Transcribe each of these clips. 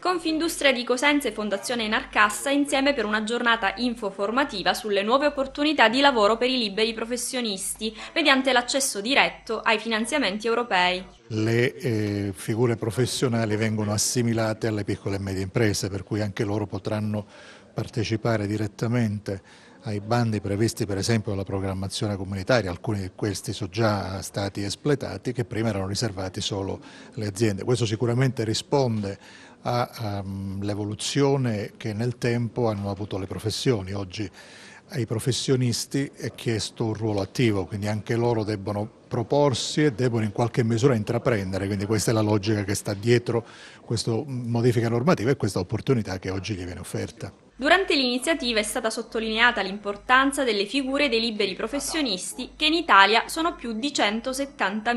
Confindustria di Cosenza e Fondazione Narcassa insieme per una giornata infoformativa sulle nuove opportunità di lavoro per i liberi professionisti mediante l'accesso diretto ai finanziamenti europei. Le eh, figure professionali vengono assimilate alle piccole e medie imprese per cui anche loro potranno partecipare direttamente ai bandi previsti per esempio dalla programmazione comunitaria, alcuni di questi sono già stati espletati che prima erano riservati solo alle aziende. Questo sicuramente risponde all'evoluzione ehm, um, che nel tempo hanno avuto le professioni. Oggi ai professionisti è chiesto un ruolo attivo, quindi anche loro debbono proporsi e debbono in qualche misura intraprendere, quindi questa è la logica che sta dietro questa modifica normativa e questa opportunità che oggi gli viene offerta. Durante l'iniziativa è stata sottolineata l'importanza delle figure dei liberi professionisti che in Italia sono più di 170.000.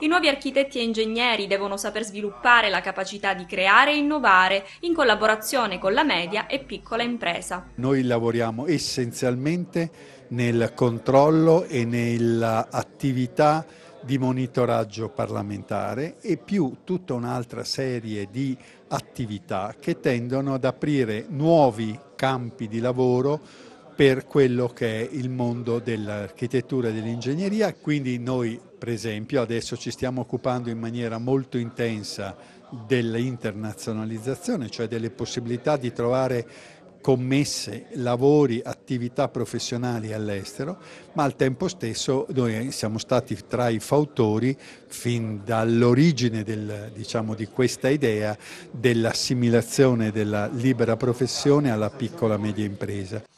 I nuovi architetti e ingegneri devono saper sviluppare la capacità di creare innovare in collaborazione con la media e piccola impresa. Noi lavoriamo essenzialmente nel controllo e nell'attività di monitoraggio parlamentare e più tutta un'altra serie di attività che tendono ad aprire nuovi campi di lavoro per quello che è il mondo dell'architettura e dell'ingegneria, quindi noi per esempio adesso ci stiamo occupando in maniera molto intensa dell'internazionalizzazione, cioè delle possibilità di trovare commesse, lavori, attività professionali all'estero, ma al tempo stesso noi siamo stati tra i fautori fin dall'origine del, diciamo, di questa idea dell'assimilazione della libera professione alla piccola e media impresa.